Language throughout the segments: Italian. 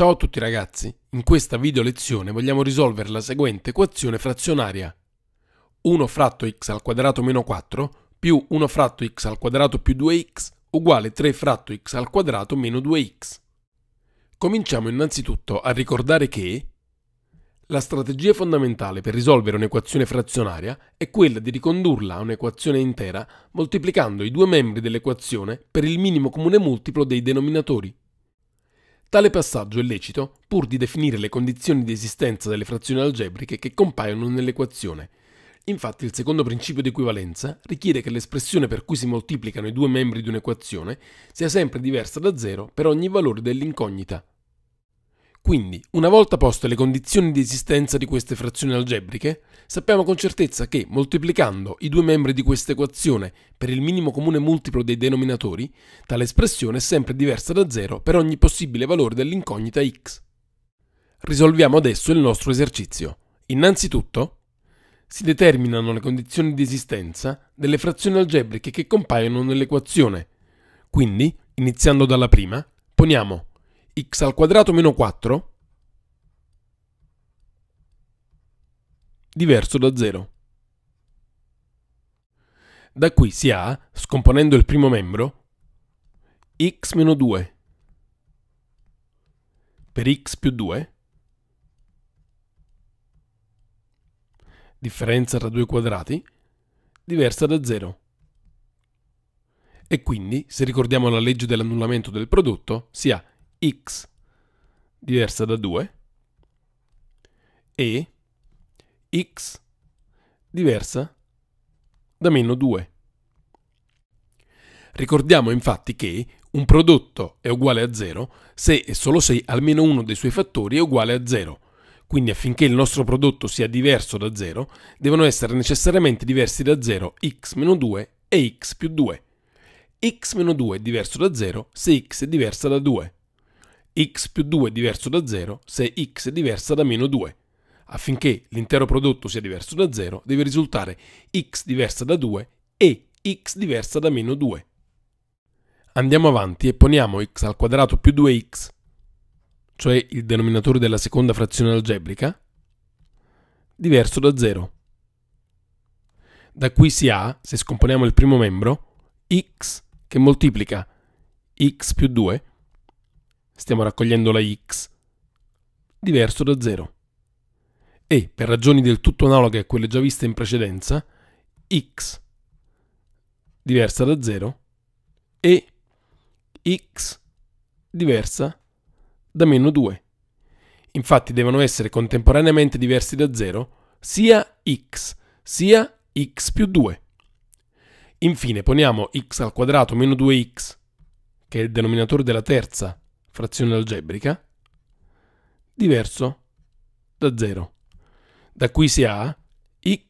Ciao a tutti ragazzi, in questa video lezione vogliamo risolvere la seguente equazione frazionaria. 1 fratto x al quadrato meno 4 più 1 fratto x al quadrato più 2x uguale 3 fratto x al quadrato meno 2x. Cominciamo innanzitutto a ricordare che la strategia fondamentale per risolvere un'equazione frazionaria è quella di ricondurla a un'equazione intera moltiplicando i due membri dell'equazione per il minimo comune multiplo dei denominatori. Tale passaggio è lecito pur di definire le condizioni di esistenza delle frazioni algebriche che compaiono nell'equazione. Infatti il secondo principio di equivalenza richiede che l'espressione per cui si moltiplicano i due membri di un'equazione sia sempre diversa da zero per ogni valore dell'incognita. Quindi, una volta poste le condizioni di esistenza di queste frazioni algebriche, sappiamo con certezza che, moltiplicando i due membri di questa equazione per il minimo comune multiplo dei denominatori, tale espressione è sempre diversa da zero per ogni possibile valore dell'incognita x. Risolviamo adesso il nostro esercizio. Innanzitutto, si determinano le condizioni di esistenza delle frazioni algebriche che compaiono nell'equazione. Quindi, iniziando dalla prima, poniamo x al quadrato meno 4 diverso da 0. Da qui si ha, scomponendo il primo membro, x meno 2 per x più 2, differenza tra due quadrati, diversa da 0. E quindi, se ricordiamo la legge dell'annullamento del prodotto, si ha x diversa da 2 e x diversa da meno 2. Ricordiamo infatti che un prodotto è uguale a 0 se e solo se almeno uno dei suoi fattori è uguale a 0. Quindi affinché il nostro prodotto sia diverso da 0, devono essere necessariamente diversi da 0 x-2 e x più 2. x-2 è diverso da 0 se x è diversa da 2 x più 2 è diverso da 0 se x è diversa da meno 2. Affinché l'intero prodotto sia diverso da 0 deve risultare x diversa da 2 e x diversa da meno 2. Andiamo avanti e poniamo x al quadrato più 2x, cioè il denominatore della seconda frazione algebrica, diverso da 0. Da qui si ha, se scomponiamo il primo membro, x che moltiplica x più 2 stiamo raccogliendo la x, diverso da 0. E, per ragioni del tutto analoghe a quelle già viste in precedenza, x diversa da 0 e x diversa da meno 2. Infatti devono essere contemporaneamente diversi da 0 sia x sia x più 2. Infine poniamo x al quadrato meno 2x, che è il denominatore della terza frazione algebrica, diverso da 0. Da qui si ha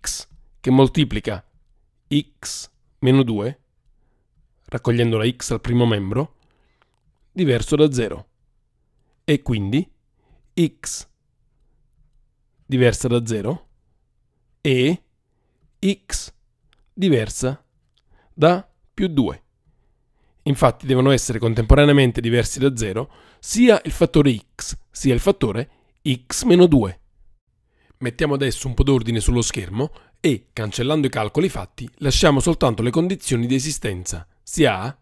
x che moltiplica x meno 2, raccogliendo la x al primo membro, diverso da 0. E quindi x diversa da 0 e x diversa da più 2. Infatti devono essere contemporaneamente diversi da 0 sia il fattore x sia il fattore x-2. Mettiamo adesso un po' d'ordine sullo schermo e, cancellando i calcoli fatti, lasciamo soltanto le condizioni di esistenza, sia a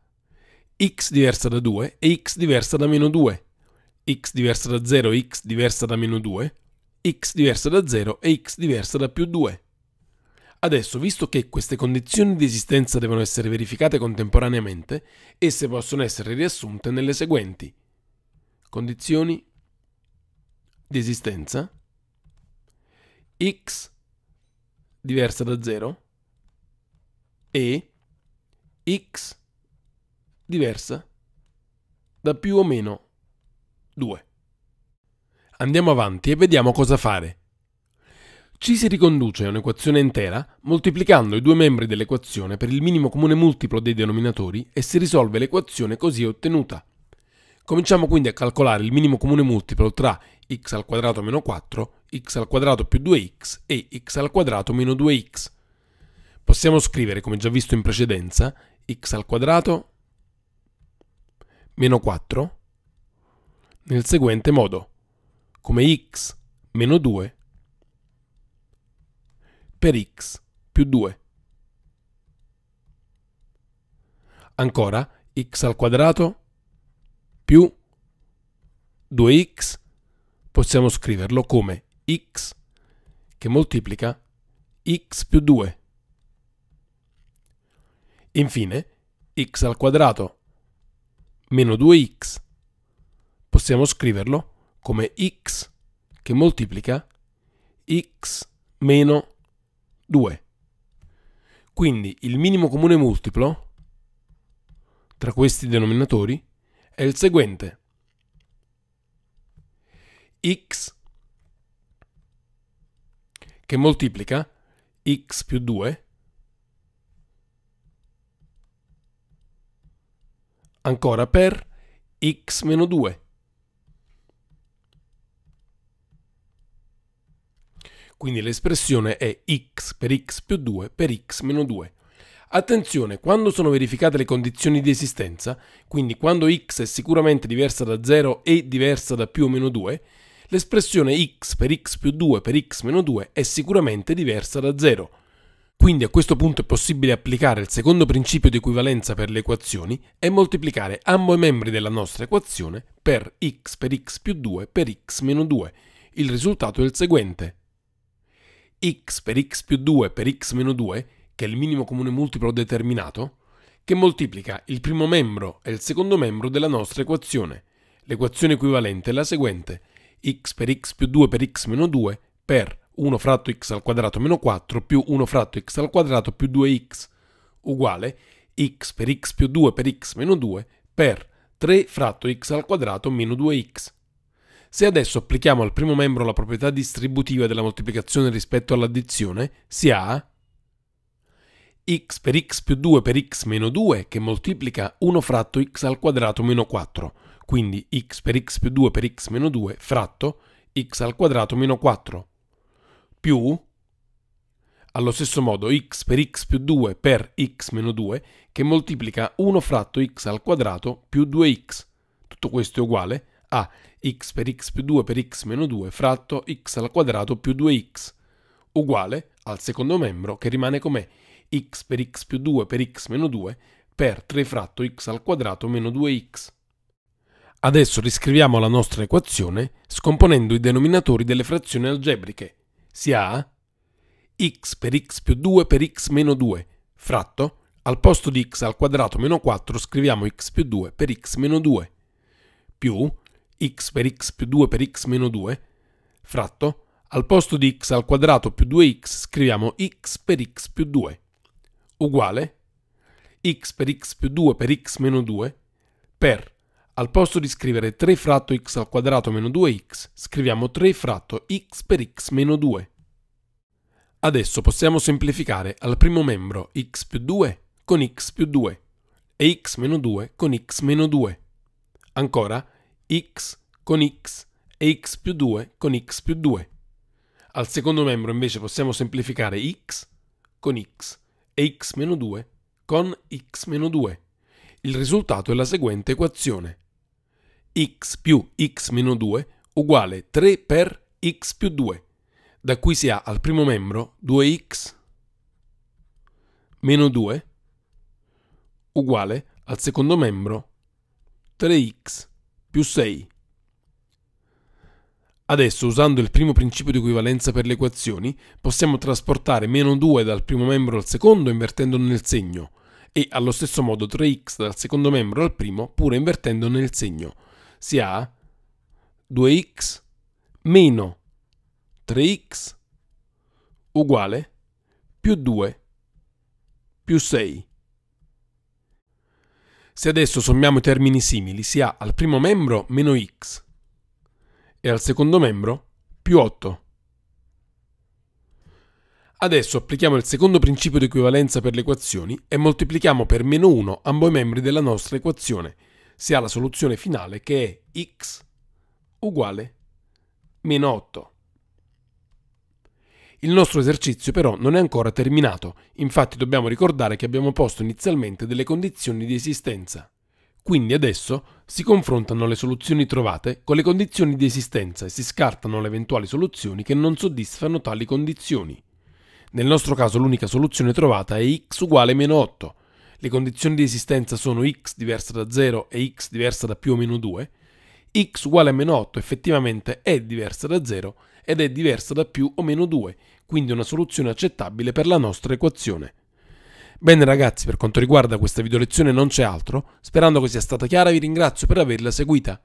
x diversa da 2 e x diversa da meno 2, x diversa da 0 e x diversa da meno 2, x diversa da 0 e x diversa da più 2. Adesso, visto che queste condizioni di esistenza devono essere verificate contemporaneamente, esse possono essere riassunte nelle seguenti condizioni di esistenza x diversa da 0 e x diversa da più o meno 2. Andiamo avanti e vediamo cosa fare ci si riconduce a un'equazione intera moltiplicando i due membri dell'equazione per il minimo comune multiplo dei denominatori e si risolve l'equazione così ottenuta. Cominciamo quindi a calcolare il minimo comune multiplo tra x al quadrato meno 4, x al quadrato più 2x e x al quadrato meno 2x. Possiamo scrivere, come già visto in precedenza, x al quadrato meno 4 nel seguente modo, come x meno 2 per x più 2. Ancora x al quadrato più 2x possiamo scriverlo come x che moltiplica x più 2. Infine x al quadrato meno 2x possiamo scriverlo come x che moltiplica x meno 2. Quindi il minimo comune multiplo tra questi denominatori è il seguente. x che moltiplica x più 2 ancora per x meno 2 Quindi l'espressione è x per x più 2 per x meno 2. Attenzione, quando sono verificate le condizioni di esistenza, quindi quando x è sicuramente diversa da 0 e diversa da più o meno 2, l'espressione x per x più 2 per x meno 2 è sicuramente diversa da 0. Quindi a questo punto è possibile applicare il secondo principio di equivalenza per le equazioni e moltiplicare ambo i membri della nostra equazione per x per x più 2 per x meno 2. Il risultato è il seguente x per x più 2 per x meno 2, che è il minimo comune multiplo determinato, che moltiplica il primo membro e il secondo membro della nostra equazione. L'equazione equivalente è la seguente, x per x più 2 per x meno 2 per 1 fratto x al quadrato meno 4 più 1 fratto x al quadrato più 2x, uguale x per x più 2 per x meno 2 per 3 fratto x al quadrato meno 2x. Se adesso applichiamo al primo membro la proprietà distributiva della moltiplicazione rispetto all'addizione, si ha x per x più 2 per x meno 2 che moltiplica 1 fratto x al quadrato meno 4, quindi x per x più 2 per x meno 2 fratto x al quadrato meno 4, più allo stesso modo x per x più 2 per x meno 2 che moltiplica 1 fratto x al quadrato più 2x. Tutto questo è uguale a x per x più 2 per x meno 2 fratto x al quadrato più 2x uguale al secondo membro che rimane com'è x per x più 2 per x meno 2 per 3 fratto x al quadrato meno 2x. Adesso riscriviamo la nostra equazione scomponendo i denominatori delle frazioni algebriche. Si ha x per x più 2 per x meno 2 fratto al posto di x al quadrato meno 4 scriviamo x più 2 per x meno 2 più x per x più 2 per x meno 2, fratto, al posto di x al quadrato più 2x scriviamo x per x più 2, uguale x per x più 2 per x meno 2, per, al posto di scrivere 3 fratto x al quadrato meno 2x, scriviamo 3 fratto x per x meno 2. Adesso possiamo semplificare al primo membro x più 2 con x più 2 e x meno 2 con x meno 2. Ancora, x con x e x più 2 con x più 2. Al secondo membro invece possiamo semplificare x con x e x meno 2 con x meno 2. Il risultato è la seguente equazione. x più x meno 2 uguale 3 per x più 2, da qui si ha al primo membro 2x meno 2 uguale al secondo membro 3x meno 2 più 6. Adesso, usando il primo principio di equivalenza per le equazioni, possiamo trasportare meno 2 dal primo membro al secondo invertendone il segno, e allo stesso modo 3x dal secondo membro al primo pure invertendone il segno. Si ha 2x meno 3x uguale più 2 più 6. Se adesso sommiamo i termini simili si ha al primo membro meno x e al secondo membro più 8. Adesso applichiamo il secondo principio di equivalenza per le equazioni e moltiplichiamo per meno 1 ambo i membri della nostra equazione. Si ha la soluzione finale che è x uguale meno 8. Il nostro esercizio però non è ancora terminato, infatti dobbiamo ricordare che abbiamo posto inizialmente delle condizioni di esistenza. Quindi adesso si confrontano le soluzioni trovate con le condizioni di esistenza e si scartano le eventuali soluzioni che non soddisfano tali condizioni. Nel nostro caso l'unica soluzione trovata è x uguale meno 8. Le condizioni di esistenza sono x diversa da 0 e x diversa da più o meno 2. x uguale a meno 8 effettivamente è diversa da 0 ed è diversa da più o meno 2, quindi una soluzione accettabile per la nostra equazione. Bene ragazzi, per quanto riguarda questa video lezione non c'è altro, sperando che sia stata chiara vi ringrazio per averla seguita.